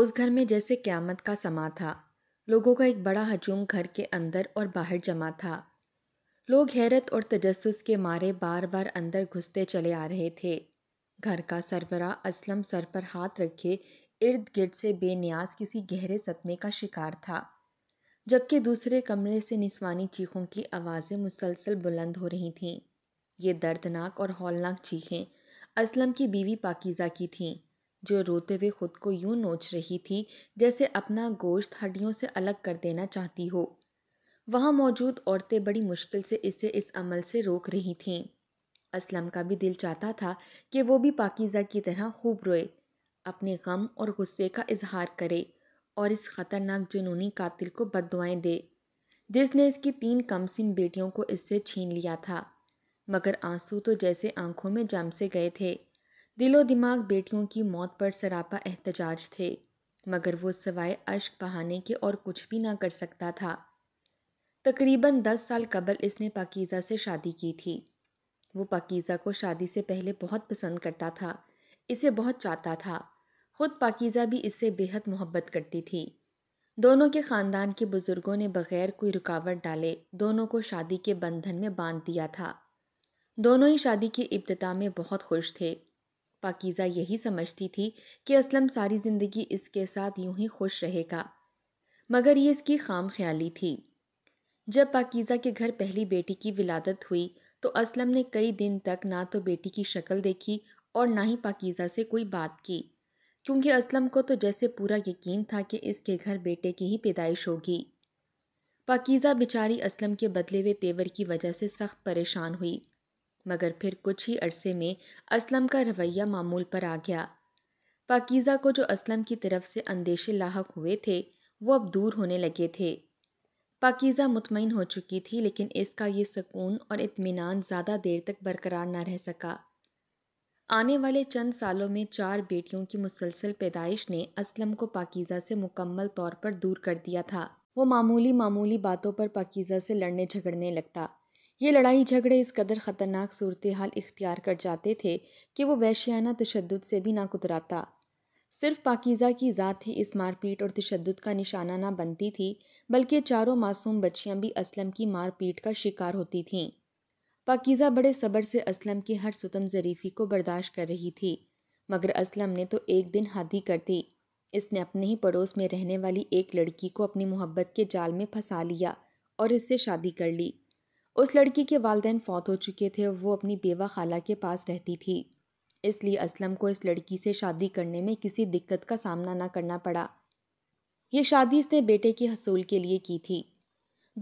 उस घर में जैसे क्यामत का समा था लोगों का एक बड़ा हजूम घर के अंदर और बाहर जमा था लोग हैरत और तजस्स के मारे बार बार अंदर घुसते चले आ रहे थे घर का सरबरा असलम सर पर हाथ रखे इर्द गिर्द से बेनियाज किसी गहरे सदमे का शिकार था जबकि दूसरे कमरे से निस्वानी चीखों की आवाज़ें मुसलसल बुलंद हो रही थीं ये दर्दनाक और हौलनाक चीखें असलम की बीवी पाकिज़ा की थीं जो रोते हुए खुद को यूं नोच रही थी जैसे अपना गोश्त हड्डियों से अलग कर देना चाहती हो वहाँ मौजूद औरतें बड़ी मुश्किल से इसे इस अमल से रोक रही थीं असलम का भी दिल चाहता था कि वो भी पाकिज़ा की तरह खूब रोए अपने गम और गुस्से का इजहार करे और इस ख़तरनाक जुनूनी कातिल को बददुआएं दे जिसने इसकी तीन कमसिन बेटियों को इससे छीन लिया था मगर आंसू तो जैसे आंखों में जम से गए थे दिलो दिमाग बेटियों की मौत पर सरापा एहतजाज थे मगर वो सवाए अश्क बहाने के और कुछ भी ना कर सकता था तकरीबन दस साल कबल इसने पाकीज़ा से शादी की थी वो पाकीज़ा को शादी से पहले बहुत पसंद करता था इसे बहुत चाहता था खुद पाकीज़ा भी इससे बेहद मोहब्बत करती थी दोनों के ख़ानदान के बुज़ुर्गों ने बग़ैर कोई रुकावट डाले दोनों को शादी के बंधन में बांध दिया था दोनों ही शादी की इब्तदा में बहुत खुश थे पाकिज़ा यही समझती थी कि असलम सारी ज़िंदगी इसके साथ यूं ही खुश रहेगा मगर ये इसकी खाम ख्याली थी जब पाकिज़ा के घर पहली बेटी की विलादत हुई तो असलम ने कई दिन तक ना तो बेटी की शक्ल देखी और ना ही पाकिज़ा से कोई बात की क्योंकि असलम को तो जैसे पूरा यकीन था कि इसके घर बेटे की ही पैदाइश होगी पाकिज़ा बेचारी असलम के बदले हुए तेवर की वजह से सख्त परेशान हुई मगर फिर कुछ ही अरसे में असलम का रवैया मामूल पर आ गया पाकीज़ा को जो असलम की तरफ से अंदेशे लाक हुए थे वो अब दूर होने लगे थे पाकिजा मुतमिन हो चुकी थी लेकिन इसका ये सुकून और इतमान ज़्यादा देर तक बरकरार ना रह सका आने वाले चंद सालों में चार बेटियों की मुसलसल पैदाइश ने असलम को पाकीज़ा से मुकम्मल तौर पर दूर कर दिया था वो मामूली मामूली बातों पर पाकिज़ा से लड़ने झगड़ने लगता ये लड़ाई झगड़े इस कदर ख़तरनाक सूरत हाल इख्तियार कर जाते थे कि वो वैशियाना तशद से भी ना कुतराता सिर्फ पाकिज़ा की ज़ात ही इस मारपीट और तशद का निशाना ना बनती थी बल्कि चारों मासूम बच्चियाँ भी असलम की मारपीट का शिकार होती थीं पाकिज़ा बड़े सब्र से असलम की हर सुतम ज़रीफ़ी को बर्दाश्त कर रही थी मगर असलम ने तो एक दिन हद ही कर दी इसने अपने ही पड़ोस में रहने वाली एक लड़की को अपनी मोहब्बत के जाल में फंसा लिया और इससे शादी कर ली उस लड़की के वालदेन फौत हो चुके थे वो अपनी बेवा खाला के पास रहती थी इसलिए असलम को इस लड़की से शादी करने में किसी दिक्कत का सामना ना करना पड़ा ये शादी इसने बेटे के हसूल के लिए की थी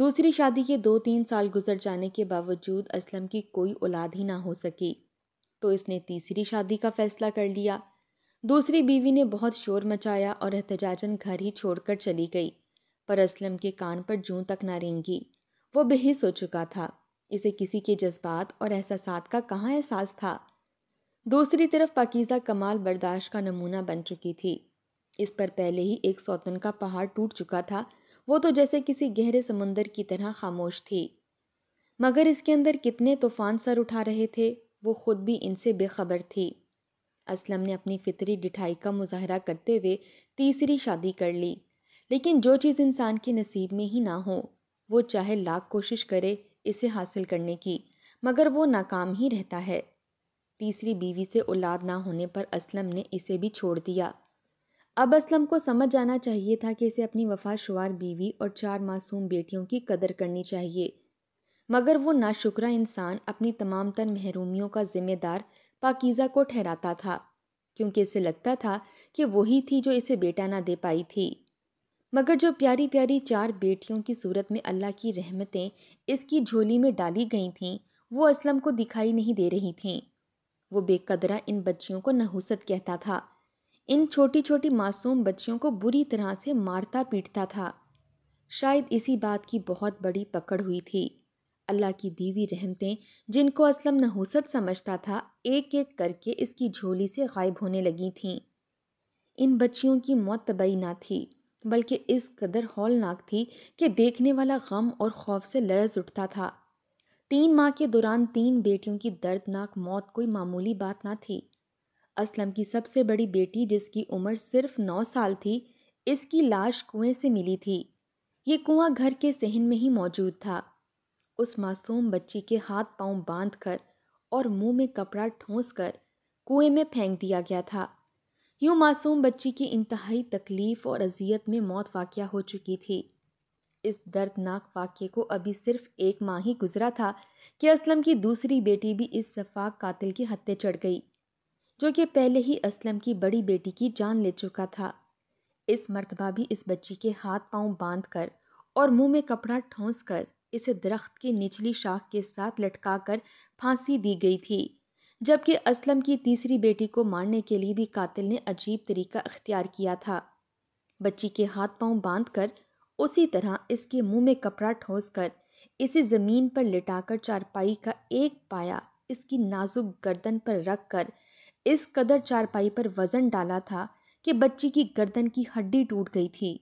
दूसरी शादी के दो तीन साल गुजर जाने के बावजूद असलम की कोई औलाद ही ना हो सकी तो इसने तीसरी शादी का फैसला कर लिया दूसरी बीवी ने बहुत शोर मचाया और एहतजाजन घर ही छोड़कर चली गई पर असलम के कान पर जूं तक ना रेंगी वो बेहिस हो चुका था इसे किसी के जज्बात और एहसास का कहाँ एहसास था दूसरी तरफ पाकिज़ा कमाल बर्दाश्त का नमूना बन चुकी थी इस पर पहले ही एक सौतन का पहाड़ टूट चुका था वो तो जैसे किसी गहरे समुंदर की तरह खामोश थी मगर इसके अंदर कितने तूफ़ान सर उठा रहे थे वो खुद भी इनसे बेखबर थी असलम ने अपनी फितरी डिठाई का मुजाहरा करते हुए तीसरी शादी कर ली लेकिन जो चीज़ इंसान के नसीब में ही ना हो वो चाहे लाख कोशिश करे इसे हासिल करने की मगर वो नाकाम ही रहता है तीसरी बीवी से औलाद ना होने पर असलम ने इसे भी छोड़ दिया अब असलम को समझ आना चाहिए था कि इसे अपनी वफाशुआर बीवी और चार मासूम बेटियों की कदर करनी चाहिए मगर वो नाशुकरा इंसान अपनी तमाम तर महरूमियों का ज़िम्मेदार पाकिज़ा को ठहराता था क्योंकि इसे लगता था कि वही थी जो इसे बेटा ना दे पाई थी मगर जो प्यारी प्यारी चार बेटियों की सूरत में अल्लाह की रहमतें इसकी झोली में डाली गई थीं वो असलम को दिखाई नहीं दे रही थीं वो बेकदरा इन बच्चियों को नहुसत कहता था इन छोटी छोटी मासूम बच्चियों को बुरी तरह से मारता पीटता था शायद इसी बात की बहुत बड़ी पकड़ हुई थी अल्लाह की दीवी रहमतें जिनको असलम नहुसत समझता था एक एक करके इसकी झोली से गायब होने लगी थीं इन बच्चियों की मौत तबई ना थी बल्कि इस कदर हौलनाक थी कि देखने वाला गम और खौफ से लरज उठता था तीन माह के दौरान तीन बेटियों की दर्दनाक मौत कोई मामूली बात ना थी असलम की सबसे बड़ी बेटी जिसकी उम्र सिर्फ नौ साल थी इसकी लाश कुएं से मिली थी ये कुआं घर के सहन में ही मौजूद था उस मासूम बच्ची के हाथ पांव बांधकर और मुंह में कपड़ा ठूंस कर कुएं में फेंक दिया गया था यूँ मासूम बच्ची की इंतहाई तकलीफ़ और अजियत में मौत वाक़ हो चुकी थी इस दर्दनाक वाक्य को अभी सिर्फ एक माह ही गुजरा था कि असलम की दूसरी बेटी भी इस सफाक कातिल के हत्ते चढ़ गई जो कि पहले ही असलम की बड़ी बेटी की जान ले चुका था इस मरतबा भी इस बच्ची के हाथ पांव बांध कर और मुंह में कपड़ा ठोंस कर इसे दरख्त की निचली शाख के साथ लटका कर फांसी दी गई थी जबकि असलम की तीसरी बेटी को मारने के लिए भी कातिल ने अजीब तरीका अख्तियार किया था बच्ची के हाथ पांव बांध कर उसी तरह इसके मुंह में कपड़ा ठोस कर इसे ज़मीन पर लिटाकर चारपाई का एक पाया इसकी नाजुक गर्दन पर रख कर इस कदर चारपाई पर वज़न डाला था कि बच्ची की गर्दन की हड्डी टूट गई थी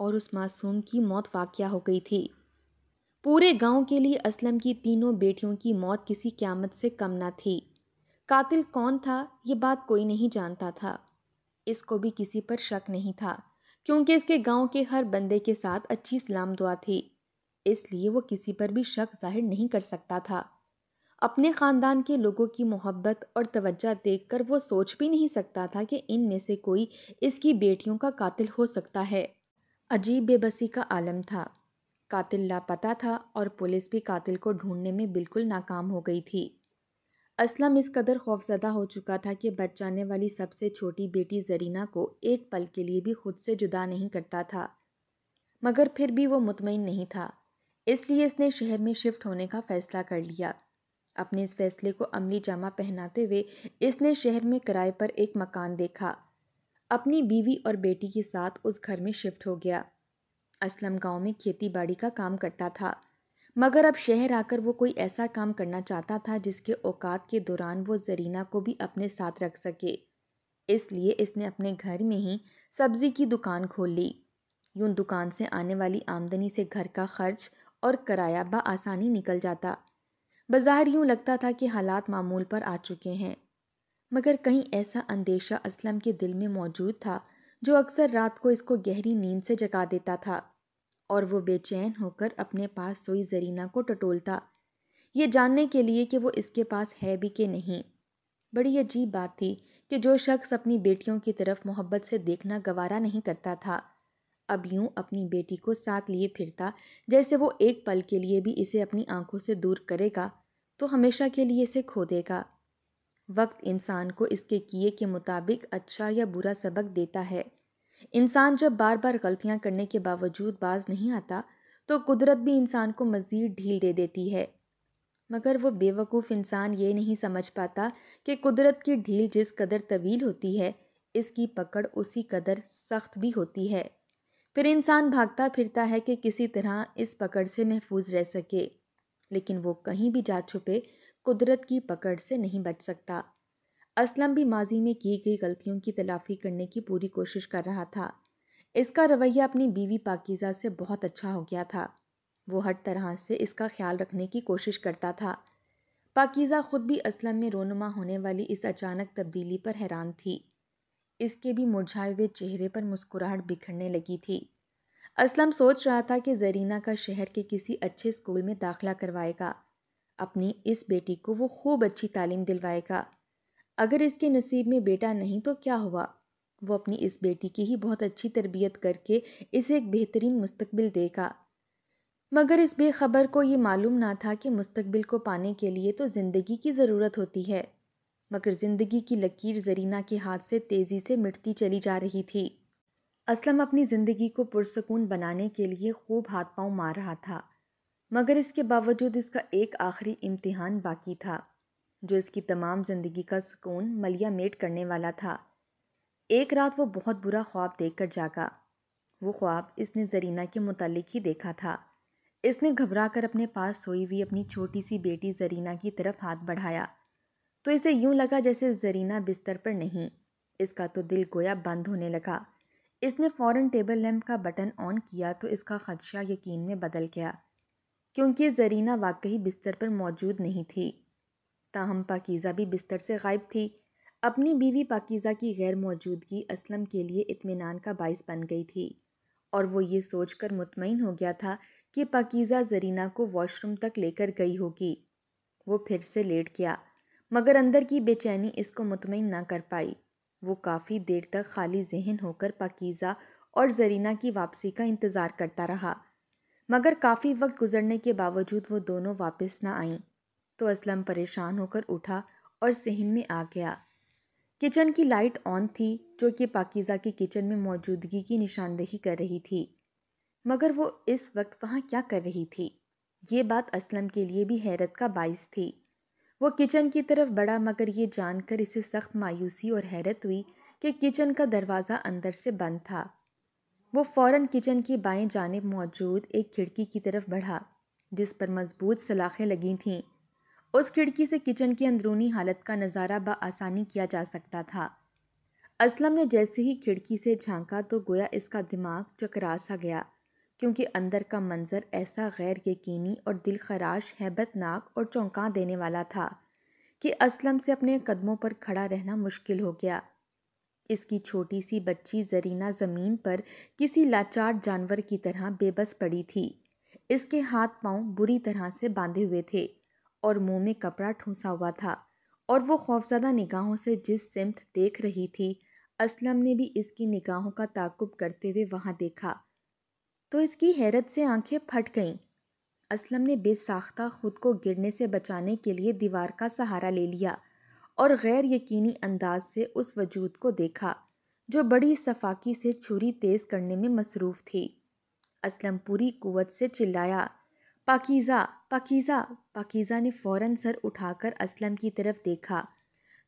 और उस मासूम की मौत वाक़ हो गई थी पूरे गांव के लिए असलम की तीनों बेटियों की मौत किसी क्यामत से कम ना थी कातिल कौन था ये बात कोई नहीं जानता था इसको भी किसी पर शक नहीं था क्योंकि इसके गांव के हर बंदे के साथ अच्छी सलाम दुआ थी इसलिए वो किसी पर भी शक जाहिर नहीं कर सकता था अपने ख़ानदान के लोगों की मोहब्बत और तवज्जा देखकर वो सोच भी नहीं सकता था कि इन में से कोई इसकी बेटियों का कातिल हो सकता है अजीब बेबसी का आलम था कातिल लापता था और पुलिस भी कातिल को ढूंढने में बिल्कुल नाकाम हो गई थी असलम इस कदर खौफजदा हो चुका था कि बचाने वाली सबसे छोटी बेटी जरीना को एक पल के लिए भी खुद से जुदा नहीं करता था मगर फिर भी वो मुतमिन नहीं था इसलिए इसने शहर में शिफ्ट होने का फ़ैसला कर लिया अपने इस फैसले को अमली जामा पहनाते हुए इसने शहर में किराए पर एक मकान देखा अपनी बीवी और बेटी के साथ उस घर में शिफ्ट हो गया असलम गांव में खेती बाड़ी का काम करता था मगर अब शहर आकर वो कोई ऐसा काम करना चाहता था जिसके औकात के दौरान वो जरीना को भी अपने साथ रख सके इसलिए इसने अपने घर में ही सब्जी की दुकान खोल ली यूं दुकान से आने वाली आमदनी से घर का खर्च और किराया आसानी निकल जाता बाजार यूं लगता था कि हालात मामूल पर आ चुके हैं मगर कहीं ऐसा अंदेशा असलम के दिल में मौजूद था जो अक्सर रात को इसको गहरी नींद से जगा देता था और वो बेचैन होकर अपने पास सोई जरीना को टटोलता ये जानने के लिए कि वो इसके पास है भी कि नहीं बड़ी अजीब बात थी कि जो शख्स अपनी बेटियों की तरफ मोहब्बत से देखना गवारा नहीं करता था अब यूं अपनी बेटी को साथ लिए फिरता जैसे वो एक पल के लिए भी इसे अपनी आंखों से दूर करेगा तो हमेशा के लिए इसे खो देगा वक्त इंसान को इसके किए के मुताबिक अच्छा या बुरा सबक देता है इंसान जब बार बार गलतियाँ करने के बावजूद बाज नहीं आता तो कुदरत भी इंसान को मज़ीद ढील दे देती है मगर वो बेवकूफ़ इंसान ये नहीं समझ पाता कि कुदरत की ढील जिस कदर तवील होती है इसकी पकड़ उसी कदर सख्त भी होती है फिर इंसान भागता फिरता है कि किसी तरह इस पकड़ से महफूज रह सके लेकिन वो कहीं भी जा छुपे कुदरत की पकड़ से नहीं बच सकता असलम भी माजी में की गई गलतियों की तलाफी करने की पूरी कोशिश कर रहा था इसका रवैया अपनी बीवी पाकिज़ा से बहुत अच्छा हो गया था वो हर तरह से इसका ख्याल रखने की कोशिश करता था पाकिज़ा ख़ुद भी असलम में रोनुमा होने वाली इस अचानक तब्दीली पर हैरान थी इसके भी मुरझाए हुए चेहरे पर मुस्कुराहट बिखरने लगी थी असलम सोच रहा था कि जरीना का शहर के किसी अच्छे स्कूल में दाखिला करवाएगा अपनी इस बेटी को वो खूब अच्छी तालीम दिलवाएगा अगर इसके नसीब में बेटा नहीं तो क्या हुआ वो अपनी इस बेटी की ही बहुत अच्छी तरबियत करके इसे एक बेहतरीन मुस्तकबिल देगा मगर इस बेखबर को ये मालूम ना था कि मुस्तबिल को पाने के लिए तो ज़िंदगी की ज़रूरत होती है मगर ज़िंदगी की लकीर जरीना के हाथ से तेज़ी से मिटती चली जा रही थी असलम अपनी ज़िंदगी को पुरसकून बनाने के लिए खूब हाथ पांव मार रहा था मगर इसके बावजूद इसका एक आखिरी इम्तिहान बाकी था जो इसकी तमाम ज़िंदगी का सुकून मलिया मेट करने वाला था एक रात वो बहुत बुरा ख्वाब देख कर जागा वो ख्वाब इसने जरीना के मुतलिक ही देखा था इसने घबरा कर अपने पास सोई हुई अपनी छोटी सी बेटी जरीना की तरफ हाथ बढ़ाया तो इसे यूं लगा जैसे जरीना बिस्तर पर नहीं इसका तो दिल गोया बंद होने लगा इसने फ़ौरन टेबल लैम्प का बटन ऑन किया तो इसका खदशा यकीन में बदल गया क्योंकि जरीना वाकई बिस्तर पर मौजूद नहीं थी ताहम पाकीज़ा भी बिस्तर से गायब थी अपनी बीवी पाकीज़ा की गैर मौजूदगी असलम के लिए इत्मीनान का बायस बन गई थी और वो ये सोच कर मुतमईन हो गया था कि पाकीज़ा जरीना को वॉशरूम तक लेकर गई होगी वो फिर से लेट गया मगर अंदर की बेचैनी इसको मुतमिन ना कर पाई वो काफ़ी देर तक खाली जहन होकर पाकीज़ा और जरीना की वापसी का इंतज़ार करता रहा मगर काफ़ी वक्त गुजरने के बावजूद वो दोनों वापस ना आईं तो असलम परेशान होकर उठा और सहन में आ गया किचन की लाइट ऑन थी जो कि पाकिज़ा की किचन में मौजूदगी की निशानदेही कर रही थी मगर वो इस वक्त वहाँ क्या कर रही थी ये बात असलम के लिए भी हैरत का बायस थी वो किचन की तरफ बढ़ा मगर ये जानकर इसे सख्त मायूसी और हैरत हुई कि किचन का दरवाज़ा अंदर से बंद था वो फौरन किचन की बाएं जानब मौजूद एक खिड़की की तरफ बढ़ा जिस पर मजबूत सलाखें लगी थीं उस खिड़की से किचन की अंदरूनी हालत का नज़ारा बसानी किया जा सकता था असलम ने जैसे ही खिड़की से झांका तो गोया इसका दिमाग चकरा सा गया क्योंकि अंदर का मंज़र ऐसा गैर यकीनी और दिल खराश हैबतनाक और चौंका देने वाला था कि असलम से अपने कदमों पर खड़ा रहना मुश्किल हो गया इसकी छोटी सी बच्ची जरीना ज़मीन पर किसी लाचार जानवर की तरह बेबस पड़ी थी इसके हाथ पांव बुरी तरह से बांधे हुए थे और मुंह में कपड़ा ठूंसा हुआ था और वो खौफजदा निगाहों से जिस सिमत देख रही थी असलम ने भी इसकी निगाहों का ताकुब करते हुए वहाँ देखा तो इसकी हैरत से आंखें फट गईं असलम ने बेसाख्ता खुद को गिरने से बचाने के लिए दीवार का सहारा ले लिया और गैर यकीनी अंदाज से उस वजूद को देखा जो बड़ी सफाकी से छुरी तेज़ करने में मसरूफ़ थी असलम पूरी कुवत से चिल्लाया पाकीज़ा पाकीज़ा पाकीज़ा ने फ़ौरन सर उठाकर असलम की तरफ देखा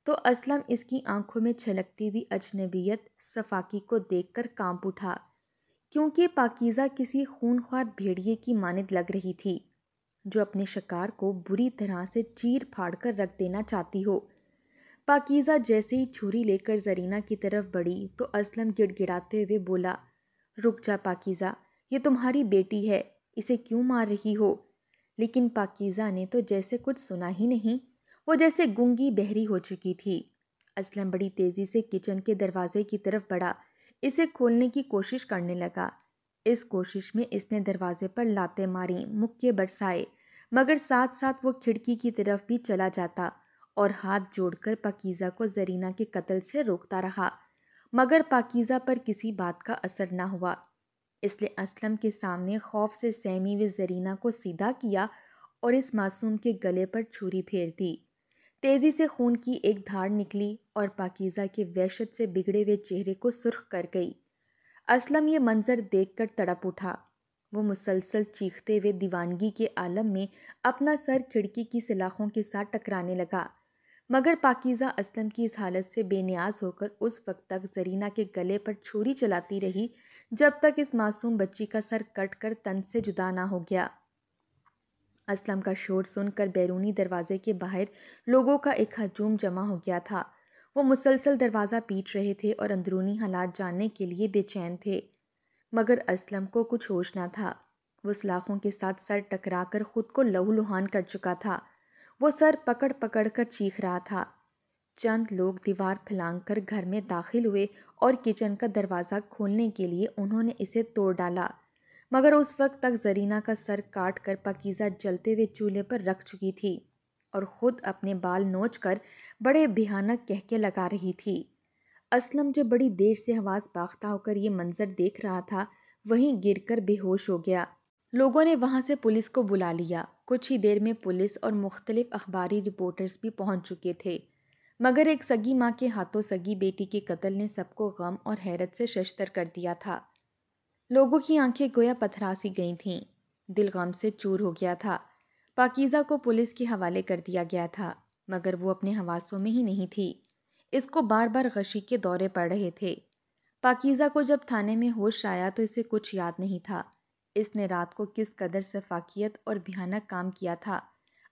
तो असलम इसकी आंखों में छलकती हुई अजनबियत सफाकी को देखकर कांप उठा क्योंकि पाकीज़ा किसी खूनख्वार भेड़िए की मानद लग रही थी जो अपने शिकार को बुरी तरह से चीर फाड़ कर रख देना चाहती हो पाकीज़ा जैसे ही छुरी लेकर जरीना की तरफ बढ़ी तो असलम गिड़गिड़ाते हुए बोला रुक जा पाकीज़ा ये तुम्हारी बेटी है इसे क्यों मार रही हो लेकिन पाकिज़ा ने तो जैसे कुछ सुना ही नहीं वो जैसे गुंगी बहरी हो चुकी थी असलम बड़ी तेज़ी से किचन के दरवाजे की तरफ बढ़ा इसे खोलने की कोशिश करने लगा इस कोशिश में इसने दरवाजे पर लातें मारी मुक्के बरसाए मगर साथ साथ वो खिड़की की तरफ भी चला जाता और हाथ जोड़कर पाकीज़ा को जरीना के कत्ल से रोकता रहा मगर पाकीज़ा पर किसी बात का असर ना हुआ इसलिए असलम के सामने खौफ से सहमी हुई जरीना को सीधा किया और इस मासूम के गले पर छुरी फेर दी तेज़ी से खून की एक धार निकली और पाकिज़ा के वहशत से बिगड़े हुए चेहरे को सुर्ख कर गई असलम ये मंज़र देख कर तड़प उठा वो मुसलसल चीखते हुए दीवानगी के आलम में अपना सर खिड़की की सलाखों के साथ टकराने लगा मगर पाकिज़ा असलम की इस हालत से बेनियाज होकर उस वक्त तक जरीना के गले पर छुरी चलाती रही जब तक इस मासूम बच्ची का सर कट कर तन से जुदा ना हो गया असलम का शोर सुनकर बैरूनी दरवाजे के बाहर लोगों का एक हजूम जमा हो गया था वो मुसलसल दरवाज़ा पीट रहे थे और अंदरूनी हालात जानने के लिए बेचैन थे मगर असलम को कुछ होश ना था वो सलाखों के साथ सर टकरा कर ख़ुद को लहूलुहान कर चुका था वो सर पकड़ पकड़ कर चीख रहा था चंद लोग दीवार फैलांग कर घर में दाखिल हुए और किचन का दरवाज़ा खोलने के लिए उन्होंने इसे तोड़ डाला मगर उस वक्त तक जरीना का सर काट कर पकीज़ा जलते हुए चूल्हे पर रख चुकी थी और ख़ुद अपने बाल नोच कर बड़े भयानक कहके लगा रही थी असलम जो बड़ी देर से हवास बाख्ता होकर ये मंज़र देख रहा था वहीं गिरकर बेहोश हो गया लोगों ने वहाँ से पुलिस को बुला लिया कुछ ही देर में पुलिस और मुख्तलिफ अखबारी रिपोर्टर्स भी पहुँच चुके थे मगर एक सगी माँ के हाथों सगी बेटी के कत्ल ने सबको गम और हैरत से शशतर कर दिया था लोगों की आंखें गोया पथरासी गई थीं दिल गम से चूर हो गया था पाकिज़ा को पुलिस के हवाले कर दिया गया था मगर वो अपने हवासों में ही नहीं थी इसको बार बार गशी के दौरे पड़ रहे थे पाकिज़ा को जब थाने में होश आया तो इसे कुछ याद नहीं था इसने रात को किस कदर शफाकियत और भयानक काम किया था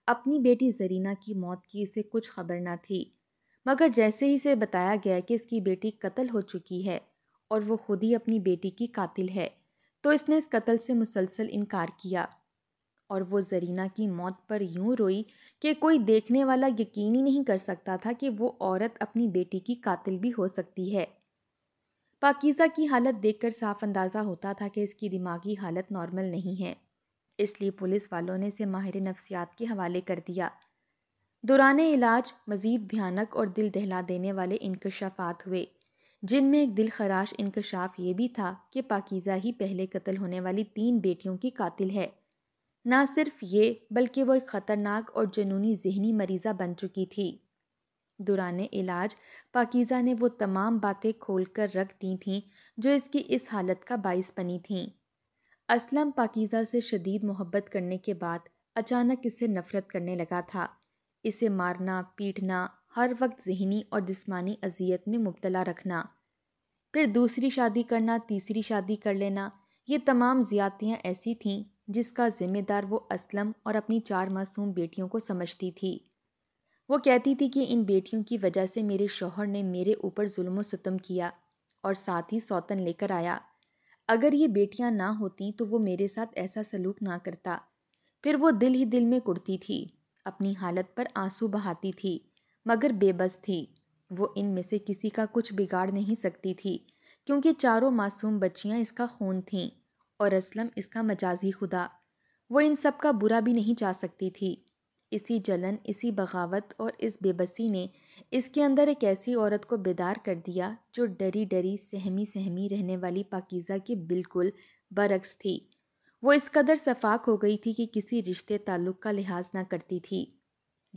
अपनी बेटी जरीना की मौत की इसे कुछ खबर न थी मगर जैसे ही इसे बताया गया कि इसकी बेटी कत्ल हो चुकी है और वो खुद ही अपनी बेटी की कातिल है तो इसने इस कत्ल से मुसलसल इनकार किया और वो जरीना की मौत पर यूं रोई कि कोई देखने वाला यकीन ही नहीं कर सकता था कि वो औरत अपनी बेटी की कातिल भी हो सकती है पाकिज़ा की हालत देखकर साफ अंदाज़ा होता था कि इसकी दिमागी हालत नॉर्मल नहीं है इसलिए पुलिस वालों ने इसे माहिर नफ्सियात के हवाले कर दिया दौरान इलाज मज़ीद भयानक और दिल दहला देने वाले इनकशाफात हुए जिनमें एक दिल खराश इनकशाफ ये भी था कि पाकिज़ा ही पहले कत्ल होने वाली तीन बेटियों की कातिल है ना सिर्फ ये बल्कि वो एक ख़तरनाक और जनूनी जहनी मरीज़ा बन चुकी थी दुरान इलाज पाकिज़ा ने वो तमाम बातें खोल कर रख दी थीं जो इसकी इस हालत का बाइस बनी थीं असलम पाकिज़ा से शदीद मोहब्बत करने के बाद अचानक इसे नफ़रत करने लगा था इसे मारना पीटना हर वक्त जहनी और जिसमानी अजियत में मुबतला रखना फिर दूसरी शादी करना तीसरी शादी कर लेना ये तमाम ज़्यादतियाँ ऐसी थीं जिसका ज़िम्मेदार वो असलम और अपनी चार मासूम बेटियों को समझती थी वो कहती थी कि इन बेटियों की वजह से मेरे शोहर ने मेरे ऊपर जुल्म सितम किया और साथ ही सौतन लेकर आया अगर ये बेटियां ना होती तो वो मेरे साथ ऐसा सलूक ना करता फिर वो दिल ही दिल में कुड़ती थी अपनी हालत पर आंसू बहाती थी मगर बेबस थी वो इन में से किसी का कुछ बिगाड़ नहीं सकती थी क्योंकि चारों मासूम बच्चियां इसका खून थीं और असलम इसका मजाजी खुदा वो इन सब का बुरा भी नहीं चाह सकती थी इसी जलन इसी बगावत और इस बेबसी ने इसके अंदर एक ऐसी औरत को बेदार कर दिया जो डरी डरी सहमी सहमी रहने वाली पाकिज़ा की बिल्कुल बरक्स थी वो इस कदर सफाक हो गई थी कि किसी रिश्ते ताल्लुक़ का लिहाज ना करती थी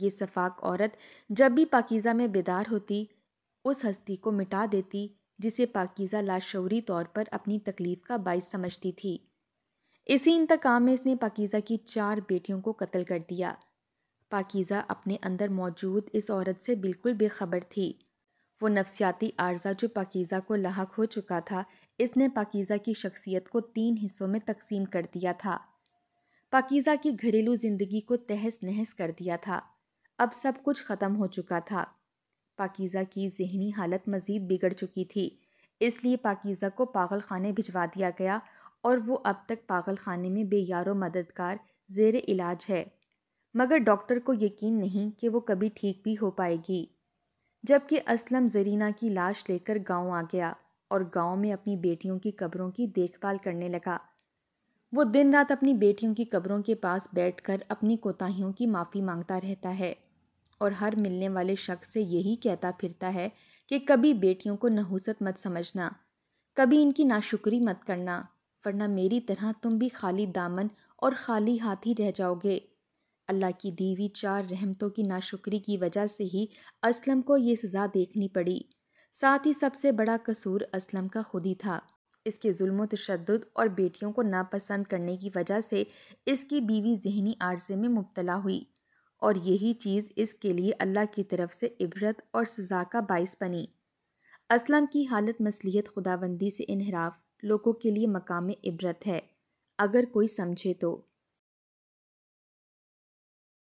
ये सफाक औरत जब भी पाकिज़ा में बेदार होती उस हस्ती को मिटा देती जिसे पाकिज़ा लाशौरी तौर पर अपनी तकलीफ़ का बायस समझती थी इसी इंतकाम में इसने पाकिज़ा की चार बेटियों को कत्ल कर दिया पाकीज़ा अपने अंदर मौजूद इस औरत से बिल्कुल बेखबर थी वो नफसियाती आर्जा जो पाकीज़ा को लाक हो चुका था इसने पाकीज़ा की शख्सियत को तीन हिस्सों में तकसीम कर दिया था पाकीज़ा की घरेलू ज़िंदगी को तहस नहस कर दिया था अब सब कुछ ख़त्म हो चुका था पाकीज़ा की जहनी हालत मज़ीद बिगड़ चुकी थी इसलिए पाकीज़ा को पागल खाने भिजवा दिया गया और वो अब तक पागल खाने में बेयारो मददगार जेर इलाज है मगर डॉक्टर को यकीन नहीं कि वो कभी ठीक भी हो पाएगी जबकि असलम जरीना की लाश लेकर गांव आ गया और गांव में अपनी बेटियों की कब्रों की देखभाल करने लगा वो दिन रात अपनी बेटियों की कब्रों के पास बैठकर अपनी कोताहियों की माफ़ी मांगता रहता है और हर मिलने वाले शख्स से यही कहता फिरता है कि कभी बेटियों को नहुसत मत समझना कभी इनकी नाशुक्री मत करना वरना मेरी तरह तुम भी खाली दामन और खाली हाथ ही रह जाओगे अल्लाह की दीवी चार रहमतों की नाशुक्री की वजह से ही असलम को ये सज़ा देखनी पड़ी साथ ही सबसे बड़ा कसूर असलम का खुद ही था इसके जुल्म तशद और बेटियों को नापसंद करने की वजह से इसकी बीवी जहनी आर्ज़े में मुबतला हुई और यही चीज़ इसके लिए अल्लाह की तरफ से इबरत और सज़ा का बायस बनी असलम की हालत मसलियत खुदाबंदी से इनहराफ लोगों के लिए मकाम इबरत है अगर कोई समझे तो